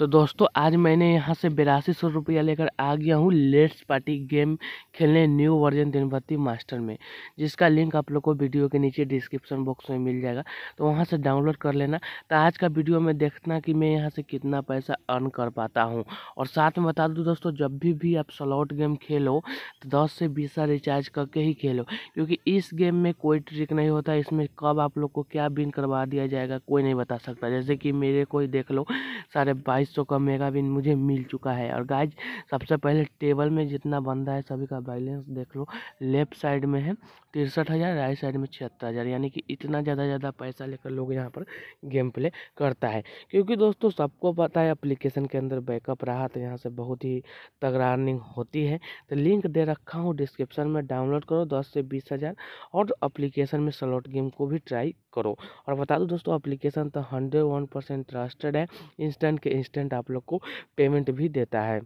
तो दोस्तों आज मैंने यहाँ से बिरासी सौ रुपया लेकर आ गया हूँ लेट्स पार्टी गेम खेलने न्यू वर्जन दिनपति मास्टर में जिसका लिंक आप लोग को वीडियो के नीचे डिस्क्रिप्शन बॉक्स में मिल जाएगा तो वहाँ से डाउनलोड कर लेना तो आज का वीडियो में देखना कि मैं यहाँ से कितना पैसा अर्न कर पाता हूँ और साथ में बता दूँ दोस्तों जब भी भी आप सलॉट गेम खेलो तो दस से बीस रिचार्ज करके ही खेलो क्योंकि इस गेम में कोई ट्रिक नहीं होता इसमें कब आप लोग को क्या बिन करवा दिया जाएगा कोई नहीं बता सकता जैसे कि मेरे को ही देख लो साढ़े बाईस पच्चीस सौ का मेगा मुझे मिल चुका है और गाइज सबसे पहले टेबल में जितना बंदा है सभी का बैलेंस देख लो लेफ्ट साइड में है तिरसठ हज़ार राइट साइड में छिहत्तर हज़ार यानी कि इतना ज़्यादा ज़्यादा पैसा लेकर लोग यहाँ पर गेम प्ले करता है क्योंकि दोस्तों सबको पता है अप्लीकेशन के अंदर बैकअप रहा तो यहाँ से बहुत ही तगड़ा अर्निंग होती है तो लिंक दे रखा हूँ डिस्क्रिप्शन में डाउनलोड करो दस से बीस हज़ार और अप्लीकेशन में स्लॉट गेम को भी ट्राई करो और बता दो दोस्तों एप्लीकेशन तो हंड्रेड वन परसेंट ट्रस्टेड है इंस्टेंट के इंस्टेंट आप लोग को पेमेंट भी देता है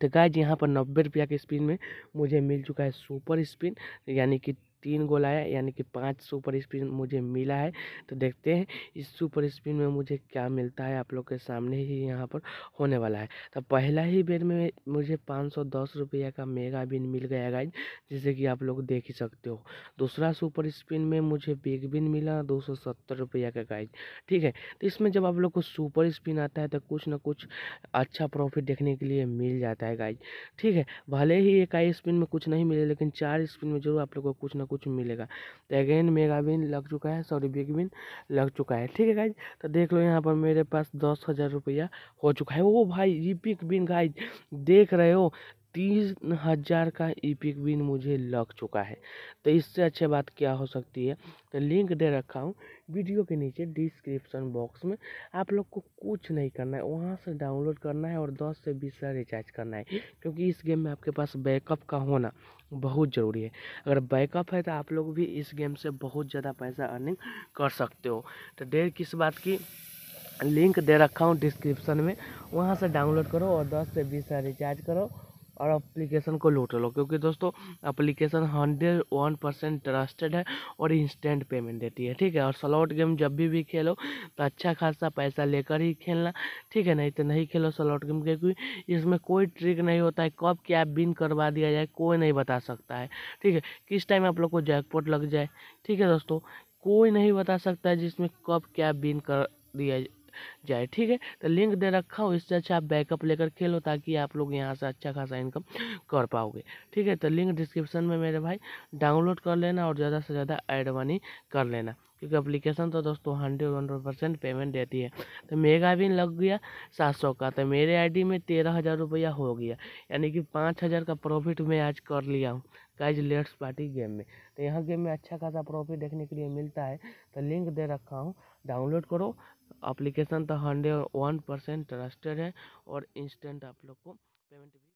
तो गाय जी यहाँ पर नब्बे रुपया के स्पिन में मुझे मिल चुका है सुपर स्पिन यानी कि तीन गोल आया यानी कि पांच सुपर स्पिन मुझे मिला है तो देखते हैं इस सुपर स्पिन में मुझे क्या मिलता है आप लोग के सामने ही यहाँ पर होने वाला है तो पहला ही बेर में मुझे पाँच सौ दस रुपये का मेगा बिन मिल गया गाइज जैसे कि आप लोग देख ही सकते हो दूसरा सुपर स्पिन में मुझे बिग बिन मिला दो सौ सत्तर का गाइज ठीक है तो इसमें जब आप लोग को सुपर स्पिन आता है तो कुछ ना कुछ अच्छा प्रॉफिट देखने के लिए मिल जाता है गाइज ठीक है भले ही एक आई स्पिन में कुछ नहीं मिले लेकिन चार स्पिन में जरूर आप लोग को कुछ ना कुछ मिलेगा तो अगेन मेगा बिन लग चुका है सॉरी बिग बिन लग चुका है ठीक है गाइज तो देख लो यहाँ पर मेरे पास दस हज़ार रुपया हो चुका है वो भाई ये बिग बिन गाइज देख रहे हो तीन हज़ार का ईपिक विन मुझे लग चुका है तो इससे अच्छी बात क्या हो सकती है तो लिंक दे रखा हूँ वीडियो के नीचे डिस्क्रिप्शन बॉक्स में आप लोग को कुछ नहीं करना है वहाँ से डाउनलोड करना है और 10 से 20 का रिचार्ज करना है क्योंकि इस गेम में आपके पास बैकअप का होना बहुत ज़रूरी है अगर बैकअप है तो आप लोग भी इस गेम से बहुत ज़्यादा पैसा अर्निंग कर सकते हो तो देर किस बात की लिंक दे रखा हूँ डिस्क्रिप्शन में वहाँ से डाउनलोड करो और दस से बीस का रिचार्ज करो और अप्लीकेशन को लूट लो क्योंकि दोस्तों application hundred one percent trusted है और इंस्टेंट पेमेंट देती है ठीक है और स्लॉट गेम जब भी भी खेलो तो अच्छा खासा पैसा लेकर ही खेलना ठीक है नहीं तो नहीं खेलो स्लॉट गेम क्योंकि इसमें कोई ट्रिक नहीं होता है कब क्या बिन करवा दिया जाए कोई नहीं बता सकता है ठीक है किस टाइम आप लोग को जैकपोट लग जाए ठीक है दोस्तों कोई नहीं बता सकता है जिसमें कब क्या बिन कर दिया जाए ठीक है तो लिंक दे रखा हो इससे अच्छा आप बैकअप लेकर खेलो ताकि आप लोग यहाँ से अच्छा खासा इनकम कर पाओगे ठीक है तो लिंक डिस्क्रिप्शन में मेरे भाई डाउनलोड कर लेना और ज़्यादा से ज़्यादा एड मनी कर लेना क्योंकि अप्लीकेशन तो दोस्तों हंड्रेड हंड्रेड परसेंट पेमेंट देती है तो मेगा भी लग गया सात सौ का तो मेरे आईडी में तेरह हज़ार रुपया हो गया यानी कि पाँच हज़ार का प्रॉफिट मैं आज कर लिया हूँ काइज लेट्स पार्टी गेम में तो यहाँ गेम में अच्छा खासा प्रॉफिट देखने के लिए मिलता है तो लिंक दे रखा हूँ डाउनलोड करो अप्लीकेशन तो हंड्रेड वन परसेंट ट्रस्टेड है और इंस्टेंट आप लोग को पेमेंट भी